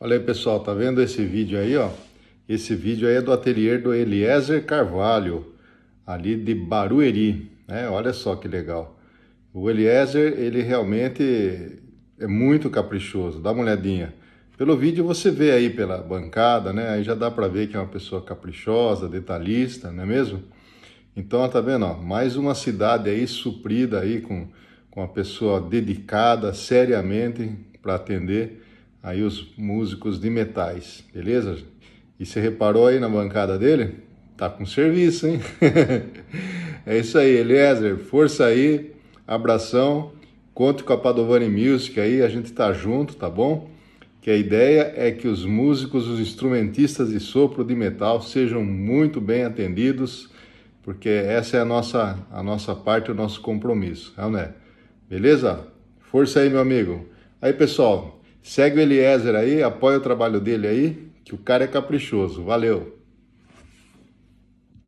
Olha aí, pessoal, tá vendo esse vídeo aí, ó? Esse vídeo aí é do ateliê do Eliezer Carvalho, ali de Barueri, né? Olha só que legal. O Eliezer, ele realmente é muito caprichoso, dá uma olhadinha. Pelo vídeo você vê aí pela bancada, né? Aí já dá para ver que é uma pessoa caprichosa, detalhista, não é mesmo? Então, tá vendo, ó, mais uma cidade aí suprida aí com, com uma pessoa dedicada seriamente para atender aí os músicos de metais, beleza? E você reparou aí na bancada dele? Tá com serviço, hein? é isso aí, Eliezer, força aí, abração, conte com a Padovani Music aí, a gente tá junto, tá bom? Que a ideia é que os músicos, os instrumentistas de sopro de metal sejam muito bem atendidos, porque essa é a nossa, a nossa parte, o nosso compromisso, né? Beleza? Força aí, meu amigo. Aí, pessoal, Segue o Eliezer aí, apoia o trabalho dele aí, que o cara é caprichoso. Valeu!